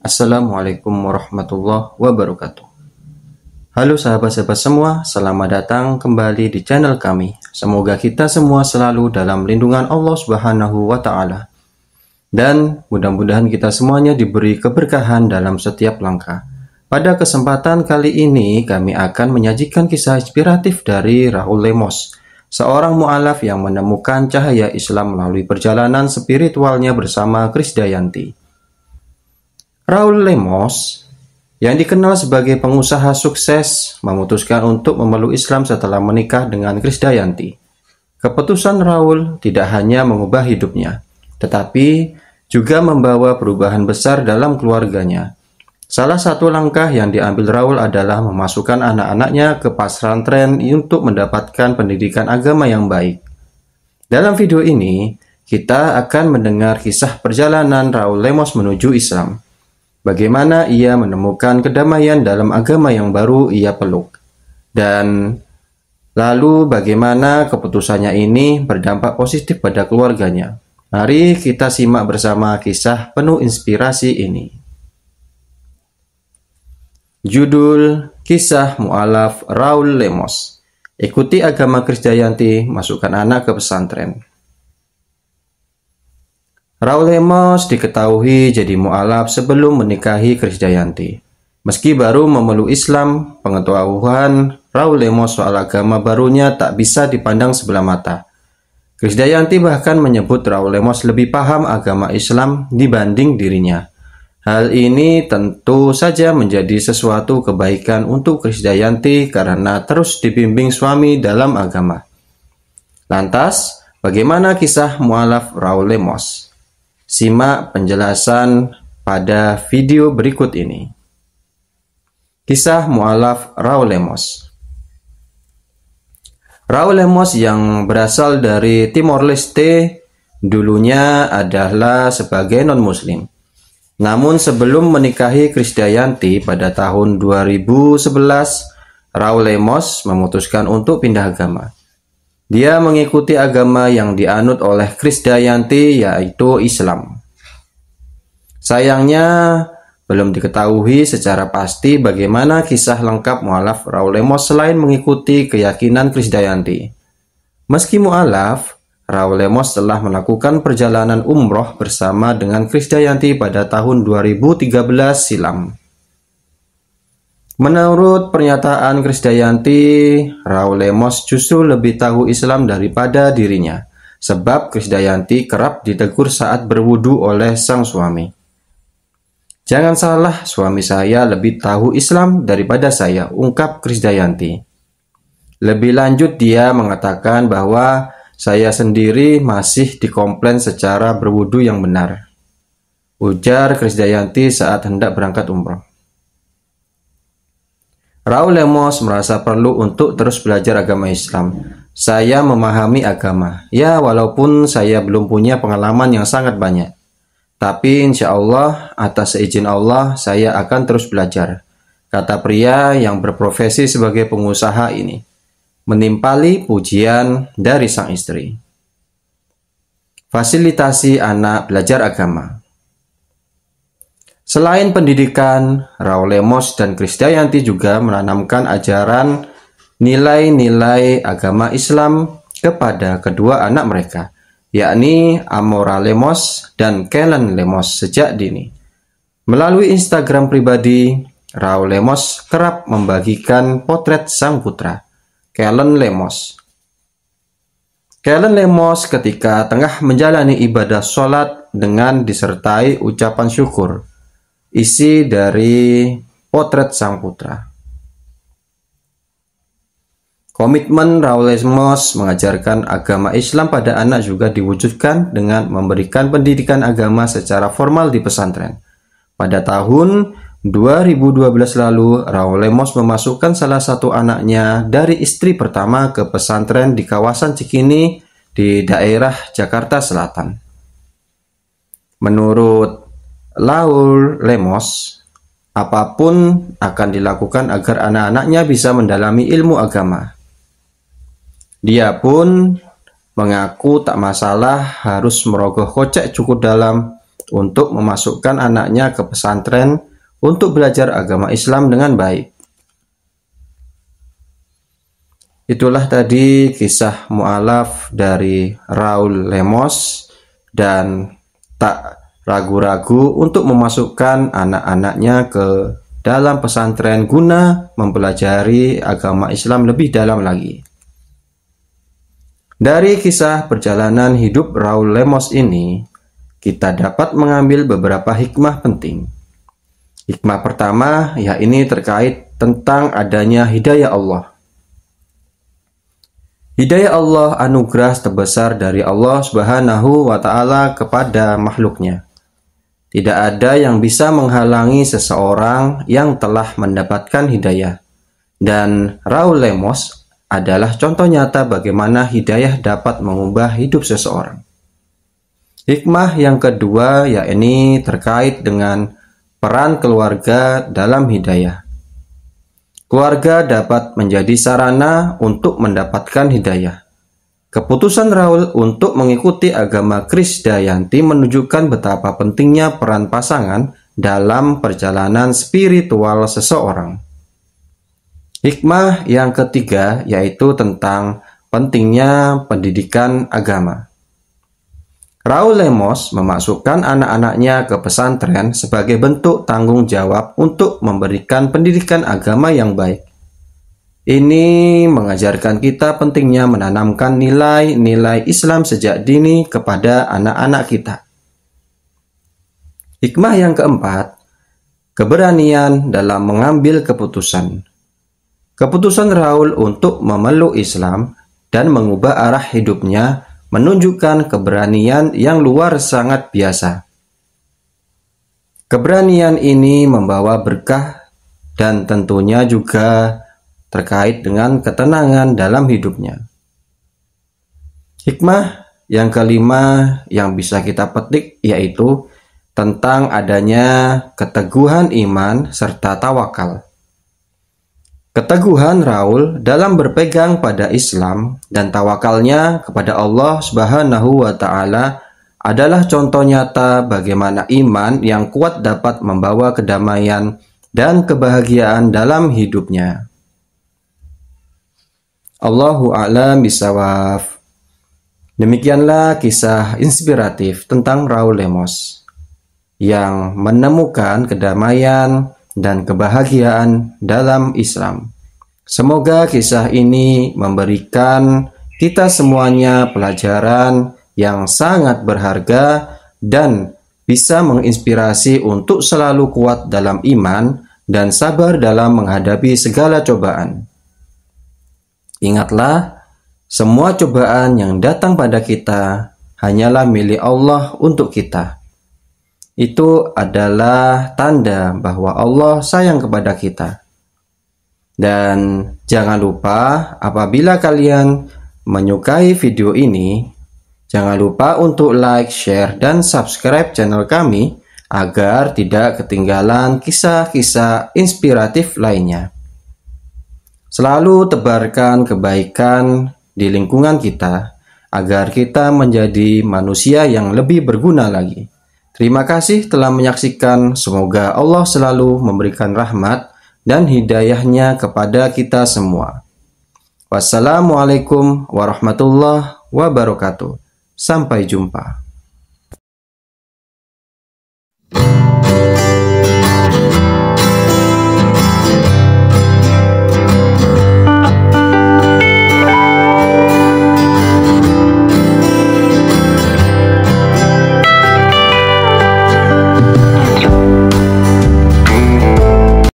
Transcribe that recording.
Assalamualaikum warahmatullahi wabarakatuh. Halo sahabat-sahabat semua, selamat datang kembali di channel kami. Semoga kita semua selalu dalam lindungan Allah Subhanahu wa taala. Dan mudah-mudahan kita semuanya diberi keberkahan dalam setiap langkah. Pada kesempatan kali ini kami akan menyajikan kisah inspiratif dari Rahul Lemos, seorang mualaf yang menemukan cahaya Islam melalui perjalanan spiritualnya bersama Krisdayanti. Raul Lemos, yang dikenal sebagai pengusaha sukses, memutuskan untuk memeluk Islam setelah menikah dengan Krisdayanti. Keputusan Raul tidak hanya mengubah hidupnya, tetapi juga membawa perubahan besar dalam keluarganya. Salah satu langkah yang diambil Raul adalah memasukkan anak-anaknya ke pesantren untuk mendapatkan pendidikan agama yang baik. Dalam video ini, kita akan mendengar kisah perjalanan Raul Lemos menuju Islam bagaimana ia menemukan kedamaian dalam agama yang baru ia peluk, dan lalu bagaimana keputusannya ini berdampak positif pada keluarganya. Mari kita simak bersama kisah penuh inspirasi ini. Judul Kisah Mu'alaf Raul Lemos Ikuti agama Krisdayanti, masukkan anak ke pesantren. Raul Lemos diketahui jadi mu'alaf sebelum menikahi Krisdayanti. Meski baru memeluk Islam, pengetahuan Raul Lemos soal agama barunya tak bisa dipandang sebelah mata. Krisdayanti bahkan menyebut Raul Lemos lebih paham agama Islam dibanding dirinya. Hal ini tentu saja menjadi sesuatu kebaikan untuk Krisdayanti karena terus dibimbing suami dalam agama. Lantas, bagaimana kisah mualaf Raul Lemos? Simak penjelasan pada video berikut ini. Kisah Mu'alaf Raul Lemos Raul Lemos yang berasal dari Timor Leste dulunya adalah sebagai non-muslim. Namun sebelum menikahi Krisdayanti pada tahun 2011, Raul Lemos memutuskan untuk pindah agama. Dia mengikuti agama yang dianut oleh Kris Dayanti, yaitu Islam. Sayangnya, belum diketahui secara pasti bagaimana kisah lengkap mualaf Raul Lemos selain mengikuti keyakinan Kris Dayanti. Meski mualaf, Raul Lemos telah melakukan perjalanan umroh bersama dengan Kris Dayanti pada tahun 2013 silam. Menurut pernyataan Krisdayanti, Raul Lemos justru lebih tahu Islam daripada dirinya, sebab Krisdayanti kerap ditegur saat berwudu oleh sang suami. Jangan salah, suami saya lebih tahu Islam daripada saya, ungkap Krisdayanti. Lebih lanjut dia mengatakan bahwa saya sendiri masih dikomplain secara berwudu yang benar. Ujar Krisdayanti saat hendak berangkat umroh. Raul Lemos merasa perlu untuk terus belajar agama Islam. Saya memahami agama. Ya, walaupun saya belum punya pengalaman yang sangat banyak. Tapi insya Allah, atas izin Allah, saya akan terus belajar. Kata pria yang berprofesi sebagai pengusaha ini. Menimpali pujian dari sang istri. Fasilitasi anak belajar agama. Selain pendidikan, Raul Lemos dan Krisdayanti juga menanamkan ajaran nilai-nilai agama Islam kepada kedua anak mereka, yakni Amora Lemos dan Kellen Lemos sejak dini. Melalui Instagram pribadi, Raul Lemos kerap membagikan potret sang putra, Kellen Lemos. Kellen Lemos ketika tengah menjalani ibadah sholat dengan disertai ucapan syukur – isi dari potret sang putra. Komitmen Raul Lesmos mengajarkan agama Islam pada anak juga diwujudkan dengan memberikan pendidikan agama secara formal di pesantren. Pada tahun 2012 lalu, Raul Lemos memasukkan salah satu anaknya dari istri pertama ke pesantren di kawasan Cikini di daerah Jakarta Selatan. Menurut Laul Lemos, apapun akan dilakukan agar anak-anaknya bisa mendalami ilmu agama. Dia pun mengaku tak masalah harus merogoh kocek cukup dalam untuk memasukkan anaknya ke pesantren untuk belajar agama Islam dengan baik. Itulah tadi kisah mualaf dari Raul Lemos dan tak ragu-ragu untuk memasukkan anak-anaknya ke dalam pesantren guna mempelajari agama Islam lebih dalam lagi. Dari kisah perjalanan hidup Raul Lemos ini, kita dapat mengambil beberapa hikmah penting. Hikmah pertama, ya ini terkait tentang adanya hidayah Allah. Hidayah Allah anugerah terbesar dari Allah Subhanahu wa taala kepada makhluknya. Tidak ada yang bisa menghalangi seseorang yang telah mendapatkan hidayah. Dan Raul Lemos adalah contoh nyata bagaimana hidayah dapat mengubah hidup seseorang. Hikmah yang kedua yakni terkait dengan peran keluarga dalam hidayah. Keluarga dapat menjadi sarana untuk mendapatkan hidayah. Keputusan Raul untuk mengikuti agama Krisdayanti menunjukkan betapa pentingnya peran pasangan dalam perjalanan spiritual seseorang. Hikmah yang ketiga yaitu tentang pentingnya pendidikan agama. Raul Lemos memasukkan anak-anaknya ke pesantren sebagai bentuk tanggung jawab untuk memberikan pendidikan agama yang baik. Ini mengajarkan kita pentingnya menanamkan nilai-nilai Islam sejak dini kepada anak-anak kita. Hikmah yang keempat, keberanian dalam mengambil keputusan. Keputusan Raul untuk memeluk Islam dan mengubah arah hidupnya menunjukkan keberanian yang luar sangat biasa. Keberanian ini membawa berkah dan tentunya juga terkait dengan ketenangan dalam hidupnya. Hikmah yang kelima yang bisa kita petik yaitu tentang adanya keteguhan iman serta tawakal. Keteguhan Raul dalam berpegang pada Islam dan tawakalnya kepada Allah Subhanahu wa taala adalah contoh nyata bagaimana iman yang kuat dapat membawa kedamaian dan kebahagiaan dalam hidupnya. Allahu a'lam bisawaf. Demikianlah kisah inspiratif tentang Raul Lemos yang menemukan kedamaian dan kebahagiaan dalam Islam. Semoga kisah ini memberikan kita semuanya pelajaran yang sangat berharga dan bisa menginspirasi untuk selalu kuat dalam iman dan sabar dalam menghadapi segala cobaan. Ingatlah, semua cobaan yang datang pada kita hanyalah milik Allah untuk kita. Itu adalah tanda bahwa Allah sayang kepada kita. Dan jangan lupa apabila kalian menyukai video ini, jangan lupa untuk like, share, dan subscribe channel kami agar tidak ketinggalan kisah-kisah inspiratif lainnya. Selalu tebarkan kebaikan di lingkungan kita agar kita menjadi manusia yang lebih berguna lagi. Terima kasih telah menyaksikan. Semoga Allah selalu memberikan rahmat dan hidayahnya kepada kita semua. Wassalamualaikum warahmatullahi wabarakatuh. Sampai jumpa.